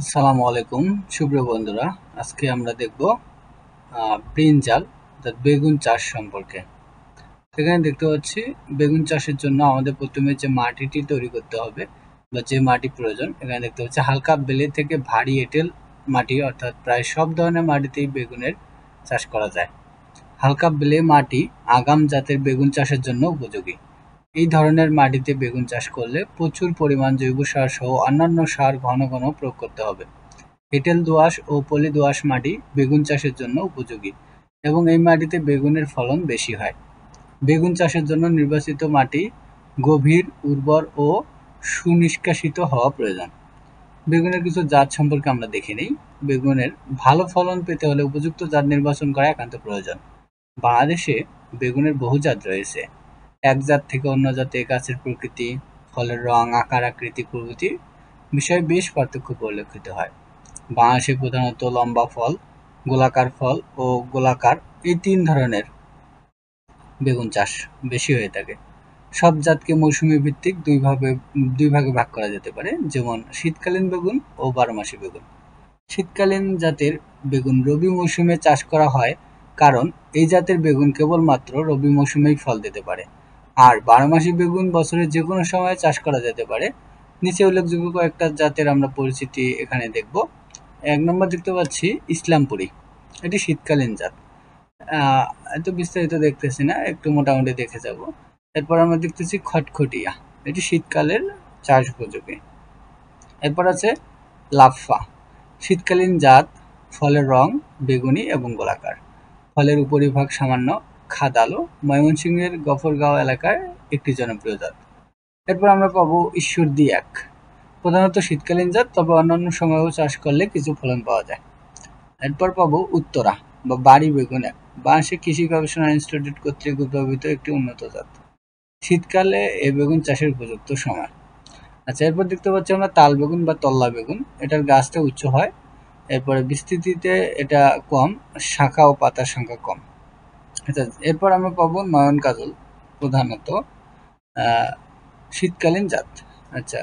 আসসালামু আলাইকুম সুপ্রিয় বন্ধুরা আজকে আমরা দেখব ব্রিনজাল অর্থাৎ বেগুন চাষ সম্পর্কে সেখানে দেখতে পাচ্ছি বেগুন চাষের জন্য আমাদের প্রথমে যে মাটিটি তৈরি করতে হবে বা যে মাটি প্রয়োজন এখানে দেখতে পাচ্ছি হালকা বেলে থেকে ভারী এঁটেল মাটি অর্থাৎ প্রায় সব ধরনের মাটিতেই বেগুনের চাষ করা যায় হালকা বেলে মাটি আগাম জাতের বেগুন চাষের জন্য উপযোগী এই ধরনের মাটিতে বেগুন চাষ করলে প্রচুর পরিমাণ জৈব সার সহ অন্যান্য সার ঘন ঘন প্রয়োগ করতে হবে। এঁটেল দোআঁশ ও পলি দোআঁশ মাটি বেগুন চাষের জন্য উপযোগী এবং এই মাটিতে বেগুনের ফলন বেশি হয়। বেগুন চাষের জন্য নির্বাচিত মাটি গভীর, উর্বর ও সুনিষ্কাশিত হওয়া প্রয়োজন। বেগুনের কিছু জাত সম্পর্কে আমরা দেখে নিই। বেগুনের ভালো ফলন পেতে হলে উপযুক্ত জাত নির্বাচন করা একান্ত প্রয়োজন। বাংলাদেশে বেগুনের বহু জাত রয়েছে। এক জাত থেকে অন্য জাতে গাছের প্রকৃতি, ফলের রং, আকার, আকৃতি প্রভৃতি বিষয়ে বেশ পার্থক্য পরিলক্ষিত হয়। বাংলাদেশে প্রধানত লম্বা ফল, গোলাকার ফল ও গোলাকার এই তিন ধরনের বেগুন চাষ বেশি হয়ে থাকে। সব জাতকে মৌসুমি ভিত্তিক দুই ভাবে দুই ভাগে ভাগ করা যেতে পারে যেমন শীতকালীন বেগুন ও বারোমাসী বেগুন। শীতকালীন জাতের বেগুন রবি মৌসুমে চাষ করা হয় কারণ এই জাতের বেগুন কেবলমাত্র রবি মৌসুমেই ফল দিতে পারে। আর বারোমাসী বেগুন বছরের যে কোনো সময়ে চাষ করা যেতে পারে নিচে উল্লেখযোগ্য কয়েকটা জাতের আমরা পরিচিতি এখানে দেখব এক নম্বর দেখতে পাচ্ছি ইসলামপুরি এটি শীতকালীন জাত এত বিস্তারিত দেখতেছি না একটু মোটামুটি দেখে যাব এরপর আমরা দেখতেছি খটখটিয়া এটি শীতকালের চাষ উপযোগী এরপর আছে লাফা শীতকালীন জাত ফলের রং বেগুনি এবং গোলাকার ফলের উপরিভাগ সামান্য খাদালো ময়মনসিংহের গফরগাঁও এলাকার একটি জনপ্রিয় জাত এরপর আমরা পাবো ঈশ্বরদী এক প্রধানত শীতকালীন জাত তবে অন্যান্য সময়ও চাষ করলে কিছু ফলন পাওয়া যায় এরপর পাবো উত্তরা বা বাড়ি বেগুন এক বাংলাদেশের কৃষি গবেষণা ইনস্টিটিউট কর্তৃক উদ্ভাবিত একটি উন্নত জাত শীতকালে এ বেগুন চাষের উপযুক্ত সময় আচ্ছা এরপর দেখতে পাচ্ছি আমরা তাল বেগুন বা তল্লা বেগুন এটার গাছটা উচ্চ হয় এরপরে বিস্তৃতিতে এটা কম শাখা ও পাতার সংখ্যা কম আচ্ছা এরপর আমরা পাবো নয়ন কাজল প্রধানত শীতকালীন জাত আচ্ছা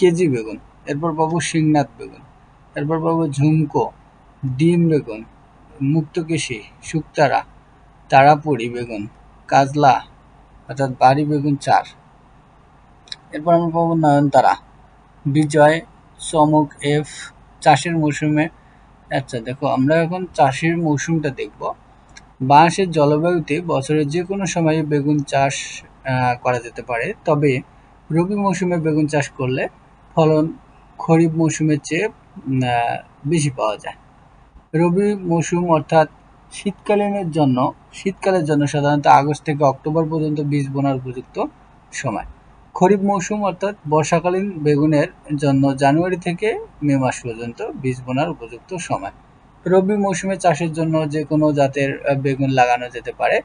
কেজি বেগুন এরপর পাবো শিংনাথ বেগুন এরপর পাবো ঝুমকো ডিম বেগুন মুক্তকেশী শুক্তারা তারাপুরি বেগুন কাজলা অর্থাৎ বাড়ি বেগুন চার এরপর আমরা পাবো নয়নতারা বিজয় চমক এফ চাষের মৌসুমে আচ্ছা দেখো আমরা এখন চাষের মৌসুমটা দেখবো বাংলাদেশের জলবায়ুতে বছরের যে কোনো সময়ে বেগুন চাষ করা যেতে পারে তবে রবি মৌসুমে বেগুন চাষ করলে ফলন খরিফ মৌসুমের চেয়ে বেশি পাওয়া যায় রবি মৌসুম অর্থাৎ শীতকালীনের জন্য শীতকালের জন্য সাধারণত আগস্ট থেকে অক্টোবর পর্যন্ত বীজ বোনার উপযুক্ত সময় খরিফ মৌসুম অর্থাৎ বর্ষাকালীন বেগুনের জন্য জানুয়ারি থেকে মে মাস পর্যন্ত বীজ বোনার উপযুক্ত সময় রবি মৌসুমে চাষের জন্য যে কোনো জাতের বেগুন লাগানো যেতে পারে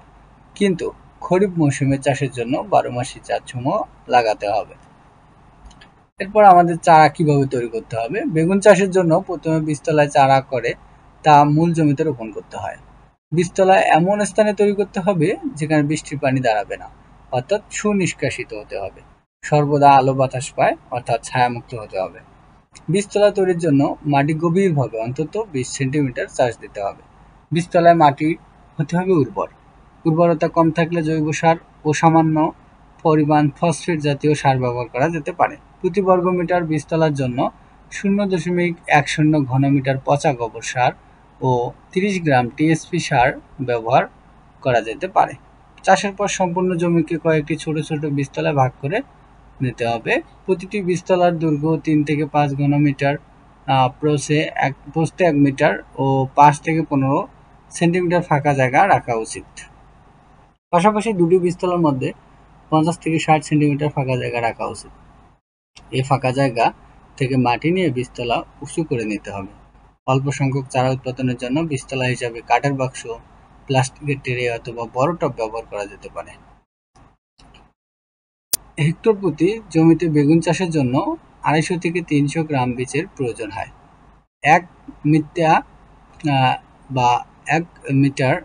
কিন্তু খরিফ মৌসুমে চাষের জন্য বারো মাসি চারাসমূহ লাগাতে হবে এরপর আমাদের চারা কিভাবে তৈরি করতে হবে বেগুন চাষের জন্য প্রথমে বিস্তলায় চারা করে তা মূল জমিতে রোপণ করতে হয় বিস্তলায় এমন স্থানে তৈরি করতে হবে যেখানে বৃষ্টির পানি দাঁড়াবে না অর্থাৎ সুনিষ্কাশিত হতে হবে সর্বদা আলো বাতাস পায় অর্থাৎ ছায়ামুক্ত হতে হবে বীজতলা তৈরির জন্য মাটি গভীরভাবে অন্তত বিশ সেন্টিমিটার চাষ দিতে হবে বীজতলায় মাটি হতে হবে উর্বর উর্বরতা কম থাকলে জৈব সার ও সামান্য পরিমাণ ফসফেট জাতীয় সার ব্যবহার করা যেতে পারে প্রতি বর্গ মিটার বীজতলার জন্য শূন্য দশমিক এক শূন্য ঘনমিটার পচা গোবর সার ও 30 গ্রাম টিএসপি সার ব্যবহার করা যেতে পারে চাষের পর সম্পূর্ণ জমিকে কয়েকটি ছোট ছোট বীজতলায় ভাগ করে নিতে হবে প্রতিটি বিস্তলার দৈর্ঘ্য তিন থেকে পাঁচ ঘনমিটার প্রসে এক প্রস্থে এক মিটার ও পাঁচ থেকে পনেরো সেন্টিমিটার ফাঁকা জায়গা রাখা উচিত পাশাপাশি দুটি বিস্তলার মধ্যে পঞ্চাশ থেকে ষাট সেন্টিমিটার ফাঁকা জায়গা রাখা উচিত এই ফাঁকা জায়গা থেকে মাটি নিয়ে বিস্তলা উঁচু করে নিতে হবে অল্প সংখ্যক চারা উৎপাদনের জন্য বিস্তলা হিসাবে কাঠের বাক্স প্লাস্টিকের টেরে অথবা বড় টপ ব্যবহার করা যেতে পারে হেক্টর প্রতি জমিতে বেগুন চাষের জন্য আড়াইশো থেকে তিনশো গ্রাম বীজের প্রয়োজন হয় এক মিথ্যা বা এক মিটার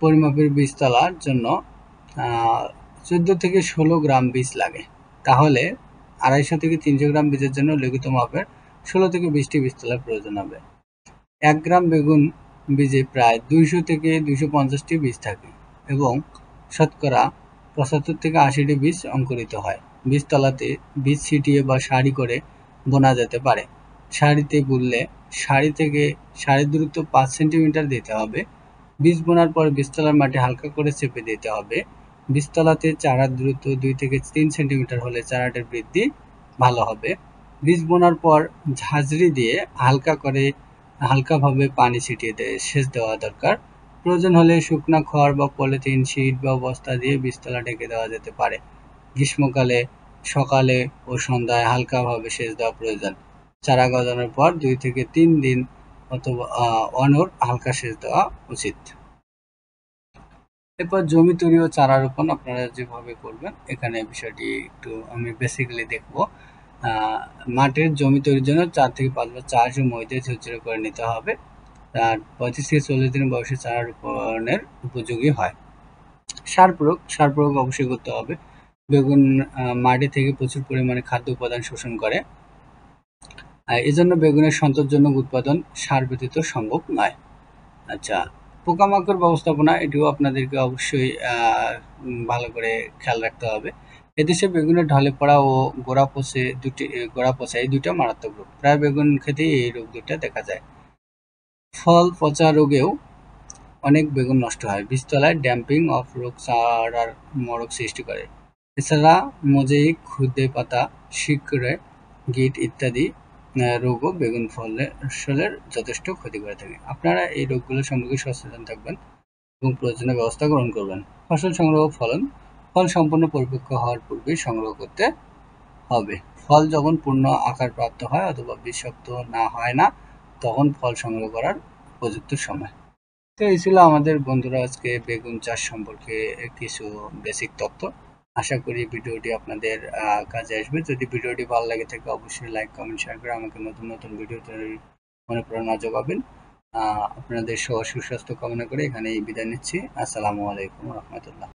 পরিমাপের বীজতলার জন্য চোদ্দ থেকে ষোলো গ্রাম বীজ লাগে তাহলে আড়াইশো থেকে তিনশো গ্রাম বীজের জন্য লিখিত মাপের ষোলো থেকে বিশটি বীজতলার প্রয়োজন হবে এক গ্রাম বেগুন বীজে প্রায় দুইশো থেকে দুইশো পঞ্চাশটি বীজ থাকে এবং শতকরা পঁচাত্তর থেকে আশিটি বীজ অঙ্কুরিত হয় বীজতলাতে বীজ ছিটিয়ে বা সারি করে বোনা যেতে পারে সারিতে বুনলে সারি থেকে সারির দূরত্ব পাঁচ সেন্টিমিটার দিতে হবে বীজ বোনার পর বীজতলার মাটি হালকা করে চেপে দিতে হবে বীজতলাতে চারার দূরত্ব দুই থেকে তিন সেন্টিমিটার হলে চারাটির বৃদ্ধি ভালো হবে বীজ বোনার পর ঝাঁঝরি দিয়ে হালকা করে হালকাভাবে পানি ছিটিয়ে দিয়ে সেচ দেওয়া দরকার প্রয়োজন হলে শুকনো খড় বা পলিথিন শিট বা বস্তা দিয়ে বীজতলা ঢেকে দেওয়া যেতে পারে গ্রীষ্মকালে সকালে ও সন্ধ্যায় হালকাভাবে সেচ দেওয়া প্রয়োজন চারা গজানোর পর দুই থেকে তিন দিন অথবা অনর হালকা সেচ দেওয়া উচিত এরপর জমি তৈরি ও চারা রোপণ আপনারা যেভাবে করবেন এখানে বিষয়টি একটু আমি বেসিক্যালি দেখব মাটির জমি তৈরির জন্য চার থেকে পাঁচবার চাষ ও মইতে ঝুরঝুরে করে নিতে হবে তার পঁয়ত্রিশ থেকে চল্লিশ দিন বয়সে চারা রোপণের উপযোগী হয় সার প্রয়োগ সার প্রয়োগ অবশ্যই করতে হবে বেগুন মাটি থেকে প্রচুর পরিমাণে খাদ্য উপাদান শোষণ করে এজন্য বেগুনের সন্তোষজনক উৎপাদন সার ব্যতীত সম্ভব নয় আচ্ছা পোকামাকড় ব্যবস্থাপনা এটিও আপনাদেরকে অবশ্যই ভালো করে খেয়াল রাখতে হবে এদেশে বেগুনের ঢলে পড়া ও গোড়া পচে দুটি গোড়া পচা এই দুটো মারাত্মক রোগ প্রায় বেগুন খেতেই এই রোগ দুটো দেখা যায় ফল পচা রোগেও অনেক বেগুন নষ্ট হয়। বীজতলায় ড্যাম্পিং অফ রোগ সারার মরক সৃষ্টি করে। এছাড়া মোজাইক, খুদে পাতা, শিকড়ে গিট ইত্যাদি রোগও বেগুন ফলের যথেষ্ট ক্ষতি করে থাকে। আপনারা এই রোগগুলো সম্পর্কে সচেতন থাকবেন এবং প্রয়োজনীয় ব্যবস্থা গ্রহণ করবেন। ফসল সংগ্রহ ফলন ফল সম্পূর্ণ পরিপক্ষ হওয়ার পূর্বে সংগ্রহ করতে হবে। ফল যখন পূর্ণ আকার প্রাপ্ত হয় অথবা বিষাক্ত না হয় না তখন ফল সংগ্রহ করার উপযুক্ত সময় তো এই ছিল আমাদের বন্ধুরা আজকে বেগুন চাষ সম্পর্কে কিছু বেসিক তথ্য আশা করি ভিডিওটি আপনাদের কাজে আসবে যদি ভিডিওটি ভালো লাগে থাকে অবশ্যই লাইক কমেন্ট শেয়ার করে আমাকে নতুন নতুন ভিডিও তৈরি অনুপ্রেরণা যোগাবেন আপনাদের সহ সুস্বাস্থ্য কামনা করে এখানেই বিদায় নিচ্ছি আসসালামু আলাইকুম রহমতুল্লাহ